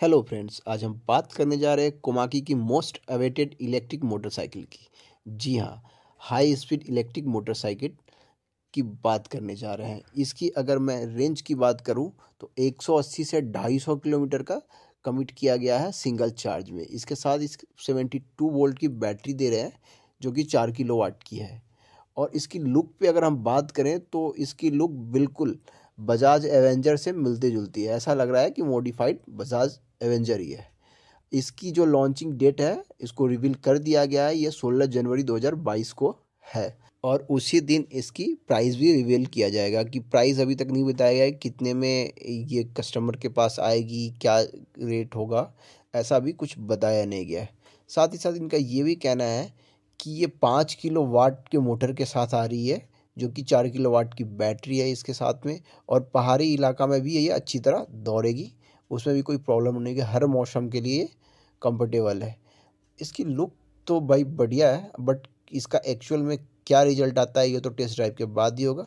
hello friends आज हम बात करने जा रहे हैं कोमाकी की मोस्ट अवेटेड इलेक्ट्रिक मोटरसाइकिल की जी हाँ हाई स्पीड इलेक्ट्रिक मोटरसाइकिल की बात करने जा रहे हैं इसकी अगर मैं रेंज की बात करूं तो 180 से 250 किलोमीटर का कमिट किया गया है सिंगल चार्ज में इसके साथ इस 72 वोल्ट की बैटरी दे रहे हैं जो कि चार किलो की है और इसकी लुक पर अगर हम बात करें तो इसकी लुक बिल्कुल बजाज एवेंजर से मिलती जुलती है ऐसा लग रहा है कि मॉडिफाइड बजाज एवेंजर ही है इसकी जो लॉन्चिंग डेट है इसको रिवील कर दिया गया है ये 16 जनवरी 2022 को है और उसी दिन इसकी प्राइस भी रिवील किया जाएगा कि प्राइस अभी तक नहीं बताया गया है कितने में ये कस्टमर के पास आएगी क्या रेट होगा ऐसा भी कुछ बताया नहीं गया है साथ ही साथ इनका ये भी कहना है कि ये पाँच किलो वाट के मोटर के साथ आ रही है जो कि चार किलो वाट की बैटरी है इसके साथ में और पहाड़ी इलाका में भी ये अच्छी तरह दौड़ेगी उसमें भी कोई प्रॉब्लम नहीं है हर मौसम के लिए कंफर्टेबल है इसकी लुक तो भाई बढ़िया है बट इसका एक्चुअल में क्या रिजल्ट आता है ये तो टेस्ट ड्राइव के बाद ही होगा